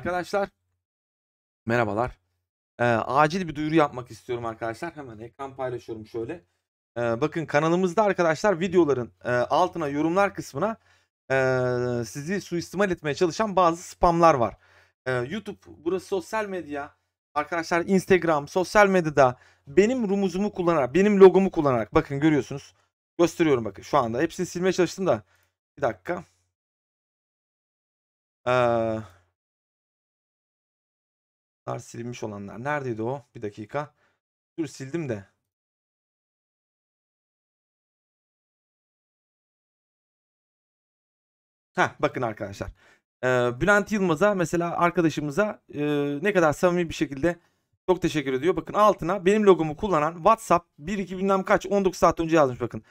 Arkadaşlar merhabalar. Ee, acil bir duyuru yapmak istiyorum arkadaşlar. Hemen ekran paylaşıyorum şöyle. Ee, bakın kanalımızda arkadaşlar videoların e, altına yorumlar kısmına e, sizi suistimal etmeye çalışan bazı spamlar var. E, YouTube burası sosyal medya. Arkadaşlar Instagram, sosyal medyada benim rumuzumu kullanarak, benim logomu kullanarak bakın görüyorsunuz. Gösteriyorum bakın şu anda. Hepsini silmeye çalıştım da. Bir dakika. Eee Bunlar silinmiş olanlar. Neredeydi o? Bir dakika. Dur sildim de. Ha bakın arkadaşlar. Ee, Bülent Yılmaz'a mesela arkadaşımıza e, ne kadar samimi bir şekilde çok teşekkür ediyor. Bakın altına benim logomu kullanan WhatsApp 1-2 bilmem kaç 19 saat önce yazmış bakın.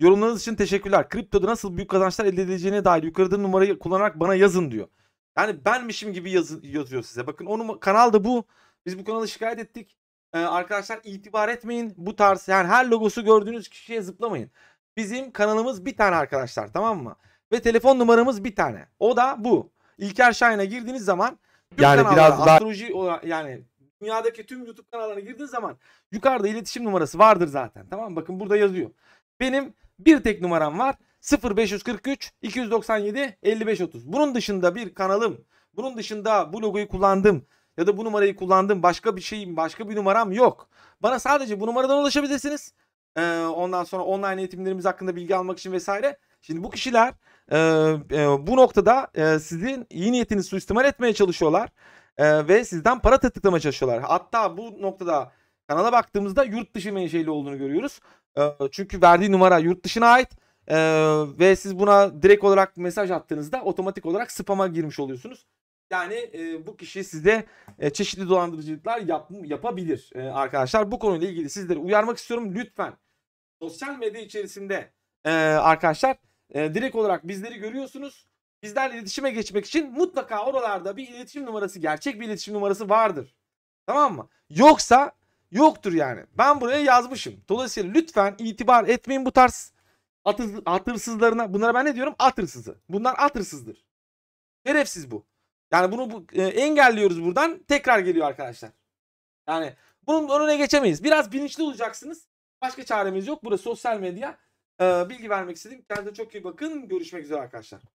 Yorumlarınız için teşekkürler. Kriptoda nasıl büyük kazançlar elde edileceğine dair yukarıda numarayı kullanarak bana yazın diyor. Yani benmişim gibi yazı, yazıyor size. Bakın onu kanalda bu. Biz bu kanalı şikayet ettik. Ee, arkadaşlar itibar etmeyin. Bu tarz yani her logosu gördüğünüz kişiye zıplamayın. Bizim kanalımız bir tane arkadaşlar tamam mı? Ve telefon numaramız bir tane. O da bu. İlker Şahin'e girdiğiniz zaman yani biraz daha astroloji yani dünyadaki tüm YouTube kanallarına girdiğiniz zaman yukarıda iletişim numarası vardır zaten. Tamam mı? Bakın burada yazıyor. Benim bir tek numaram var. 0543 297 5530. Bunun dışında bir kanalım, bunun dışında bu logoyu kullandım ya da bu numarayı kullandım başka bir şeyim, başka bir numaram yok. Bana sadece bu numaradan ulaşabilirsiniz. Ee, ondan sonra online eğitimlerimiz hakkında bilgi almak için vesaire. Şimdi bu kişiler e, e, bu noktada e, sizin iyi niyetinizi suistimal etmeye çalışıyorlar. E, ve sizden para tırtıklamaya çalışıyorlar. Hatta bu noktada kanala baktığımızda yurt dışı menşeli olduğunu görüyoruz. E, çünkü verdiği numara yurt dışına ait. Ee, ve siz buna direkt olarak mesaj attığınızda otomatik olarak spam'a girmiş oluyorsunuz. Yani e, bu kişi size e, çeşitli dolandırıcılıklar yap, yapabilir e, arkadaşlar. Bu konuyla ilgili sizleri uyarmak istiyorum. Lütfen sosyal medya içerisinde e, arkadaşlar e, direkt olarak bizleri görüyorsunuz. Bizlerle iletişime geçmek için mutlaka oralarda bir iletişim numarası, gerçek bir iletişim numarası vardır. Tamam mı? Yoksa yoktur yani. Ben buraya yazmışım. Dolayısıyla lütfen itibar etmeyin bu tarz Atır, atırsızlarına bunlara ben ne diyorum? Atırsızı. Bunlar atırsızdır. Şerefsiz bu. Yani bunu bu, e, engelliyoruz buradan. Tekrar geliyor arkadaşlar. Yani bunun önüne geçemeyiz. Biraz bilinçli olacaksınız. Başka çaremiz yok. Burası sosyal medya. E, bilgi vermek istedim. Kendinize çok iyi bakın. Görüşmek üzere arkadaşlar.